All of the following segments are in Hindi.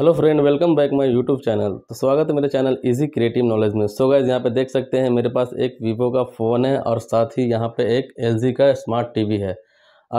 hello friend welcome back my YouTube channel तो स्वागत है मेरे चैनल इजी क्रिएटिव नॉलेज में सो गाइज यहाँ पे देख सकते हैं मेरे पास एक वीवो का फ़ोन है और साथ ही यहाँ पे एक एल का स्मार्ट टीवी है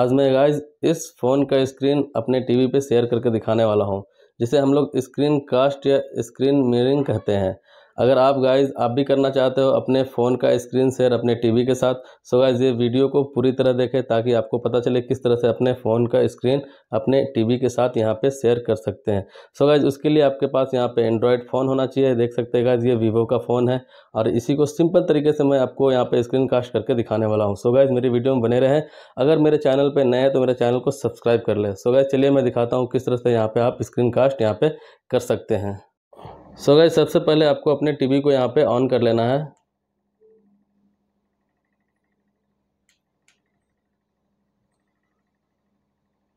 आज मैं गाइज इस फ़ोन का स्क्रीन अपने टीवी पे शेयर करके दिखाने वाला हूँ जिसे हम लोग स्क्रीन कास्ट या स्क्रीन मिररिंग कहते हैं अगर आप गाइज आप भी करना चाहते हो अपने फ़ोन का स्क्रीन शेयर अपने टीवी के साथ सो so गाइज ये वीडियो को पूरी तरह देखें ताकि आपको पता चले किस तरह से अपने फ़ोन का स्क्रीन अपने टीवी के साथ यहाँ पे शेयर कर सकते हैं सो so गाइज उसके लिए आपके पास यहाँ पे एंड्रॉयड फ़ोन होना चाहिए देख सकते हैं गाइज ये वीवो का फ़ोन है और इसी को सिंपल तरीके से मैं आपको यहाँ पर स्क्रीन कास्ट करके दिखाने वाला हूँ सो गाइज मेरी वीडियो में बने रहें अगर मेरे चैनल पर नए हैं तो मेरे चैनल को सब्सक्राइब कर लें सो गाइज चलिए मैं दिखाता हूँ किस तरह से यहाँ पर आप स्क्रीन कास्ट यहाँ पर कर सकते हैं सो गई सबसे पहले आपको अपने टीवी को यहाँ पे ऑन कर लेना है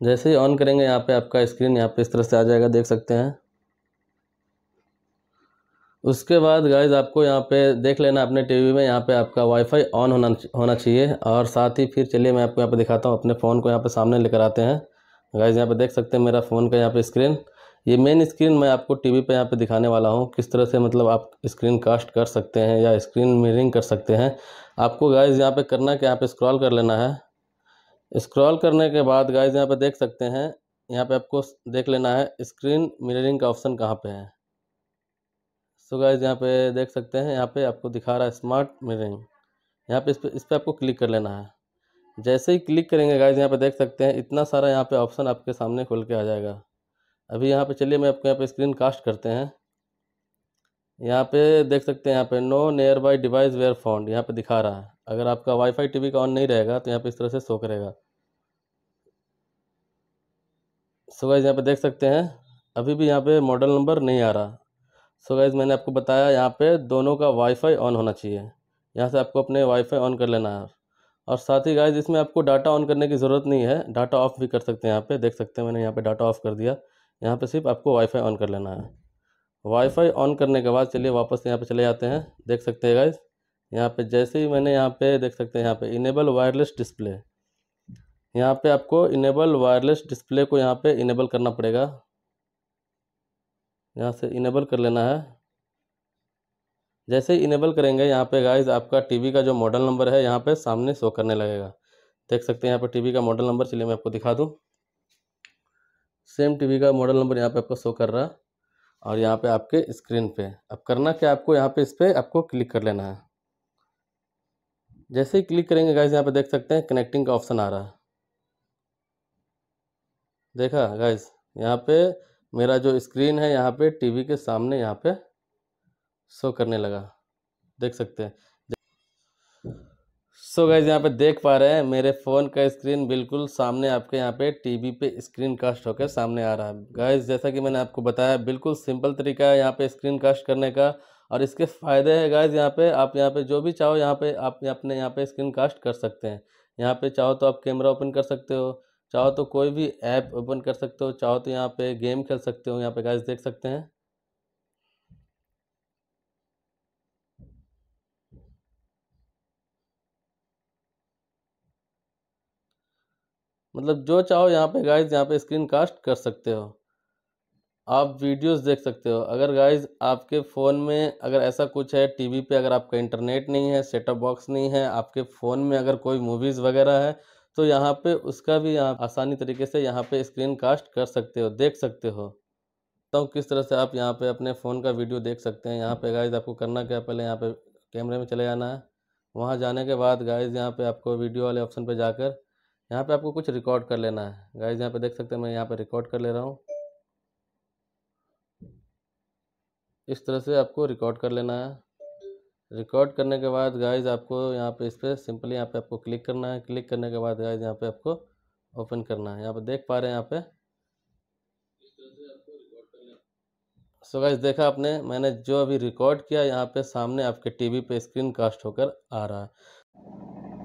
जैसे ही ऑन करेंगे यहाँ पे आपका स्क्रीन यहाँ पे इस तरह से आ जाएगा देख सकते हैं उसके बाद गाइज आपको यहाँ पे देख लेना अपने टीवी में यहाँ पे आपका वाईफाई ऑन होना होना चाहिए और साथ ही फिर चलिए मैं आपको यहाँ पे दिखाता हूँ अपने फ़ोन को यहाँ पे सामने लेकर आते हैं गाइज यहाँ पे देख सकते हैं मेरा फ़ोन का यहाँ पे स्क्रीन ये मेन स्क्रीन मैं आपको टीवी पे यहाँ पे दिखाने वाला हूँ किस तरह से मतलब आप स्क्रीन कास्ट कर सकते हैं या स्क्रीन मिररिंग कर सकते हैं आपको गाइज यहाँ पे करना कि यहाँ पे स्क्रॉल कर लेना है स्क्रॉल करने के बाद गाइज यहाँ पे देख सकते हैं यहाँ पे आपको देख लेना है स्क्रीन मिररिंग का ऑप्शन कहाँ पर है सो गाइज यहाँ पे देख सकते हैं यहाँ पर आपको दिखा रहा है स्मार्ट मिररिंग यहाँ पे इस पर इस पर आपको क्लिक कर लेना है जैसे ही क्लिक करेंगे गाइज यहाँ पे देख सकते हैं इतना सारा यहाँ पे ऑप्शन आपके सामने खुल के आ जाएगा अभी यहाँ पे चलिए मैं आपको यहाँ पे स्क्रीन कास्ट करते हैं यहाँ पे देख सकते हैं यहाँ पे no nearby device where phone यहाँ पे दिखा रहा है अगर आपका वाईफाई टीवी का ऑन नहीं रहेगा तो यहाँ पे इस तरह से शो करेगा सो गाइज यहाँ पे देख सकते हैं अभी भी यहाँ पे मॉडल नंबर नहीं आ रहा सो गाइज मैंने आपको बताया यहाँ पे दोनों का वाईफाई ऑन होना चाहिए यहाँ से आपको अपने वाईफाई ऑन कर लेना है और साथ ही गाइज इसमें आपको डाटा ऑन करने की ज़रूरत नहीं है डाटा ऑफ भी कर सकते हैं यहाँ पे देख सकते हैं मैंने यहाँ पे डाटा ऑफ कर दिया यहाँ पे सिर्फ आपको वाईफाई ऑन कर लेना है वाईफाई ऑन करने के बाद चलिए वापस यहाँ पे चले जाते हैं देख सकते हैं गाइज यहाँ पे जैसे ही मैंने यहाँ पे देख सकते हैं यहाँ पे इनेबल वायरलेस डिस्प्ले यहाँ पे आपको इनेबल वायरलेस डिस्प्ले को यहाँ पे इनेबल करना पड़ेगा यहाँ से इनेबल कर लेना है जैसे ही इनेबल करेंगे यहाँ पे गाइज आपका टीवी का जो मॉडल नंबर है यहाँ पे सामने शो करने लगेगा देख सकते हैं यहाँ पे टीवी का मॉडल नंबर चलिए मैं आपको दिखा दूँ सेम टीवी का मॉडल नंबर यहाँ पे आपका शो कर रहा है और यहाँ पे आपके स्क्रीन पे अब करना क्या आपको यहाँ पे इस पर आपको क्लिक कर लेना है जैसे ही क्लिक करेंगे गाइज यहाँ पे देख सकते हैं कनेक्टिंग का ऑप्शन आ रहा है देखा गाइज यहाँ पे मेरा जो स्क्रीन है यहाँ पे टीवी के सामने यहाँ पे शो करने लगा देख सकते हैं सो गैज यहाँ पे देख पा रहे हैं मेरे फ़ोन का स्क्रीन बिल्कुल सामने आपके यहाँ पे टीवी पे स्क्रीन कास्ट होकर सामने आ रहा है गैज जैसा कि मैंने आपको बताया बिल्कुल सिंपल तरीका है यहाँ पे स्क्रीन कास्ट करने का और इसके फ़ायदे हैं गैज यहाँ पे आप यहाँ पे जो भी चाहो यहाँ पे आप अपने यहाँ पे स्क्रीन कास्ट कर सकते हैं यहाँ पर चाहो तो आप कैमरा ओपन कर सकते हो चाहो तो कोई भी ऐप ओपन कर सकते हो चाहो तो यहाँ पर गेम खेल सकते हो यहाँ पर गैज देख सकते हैं मतलब जो चाहो यहाँ पे गाइज यहाँ पे स्क्रीन कास्ट कर सकते हो आप वीडियोस देख सकते हो अगर गाइज आपके फ़ोन में अगर ऐसा कुछ है टीवी पे अगर आपका इंटरनेट नहीं है सेटअप बॉक्स नहीं है आपके फ़ोन में अगर कोई मूवीज़ वगैरह है तो यहाँ पे उसका भी आप आसानी तरीके से यहाँ पे स्क्रीन कास्ट कर सकते हो देख सकते हो तो किस तरह से आप यहाँ पर अपने फ़ोन का वीडियो देख सकते हैं यहाँ पर गाइज आपको करना क्या पहले यहाँ पर कैमरे में चले जाना है वहाँ जाने के बाद गाइज यहाँ पर आपको वीडियो वाले ऑप्शन पर जाकर यहाँ पे आपको कुछ रिकॉर्ड कर लेना है गाइज यहाँ पे देख सकते हैं मैं यहाँ पे रिकॉर्ड कर ले रहा हूँ इस तरह से आपको रिकॉर्ड कर लेना है रिकॉर्ड करने के बाद गाइज आपको यहाँ पे इस पर सिंपली यहाँ पे आपको क्लिक करना है क्लिक करने के बाद गाइज यहाँ पे आपको ओपन करना है यहाँ पे देख पा रहे हैं यहाँ पे सो गाइज देखा आपने मैंने जो अभी रिकॉर्ड किया यहाँ पे सामने आपके टीवी पे स्क्रीन कास्ट होकर आ रहा है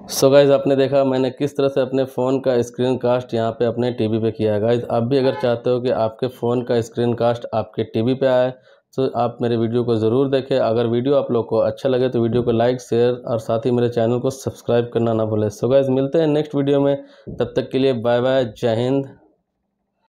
सो so गाइज़ आपने देखा मैंने किस तरह से अपने फ़ोन का स्क्रीन कास्ट यहाँ पे अपने टीवी पे किया है गाइज़ आप भी अगर चाहते हो कि आपके फ़ोन का स्क्रीन कास्ट आपके टीवी पे आए तो आप मेरे वीडियो को ज़रूर देखें अगर वीडियो आप लोग को अच्छा लगे तो वीडियो को लाइक शेयर और साथ ही मेरे चैनल को सब्सक्राइब करना ना भूलें सो गाइज़ मिलते हैं नेक्स्ट वीडियो में तब तक के लिए बाय बाय जय हिंद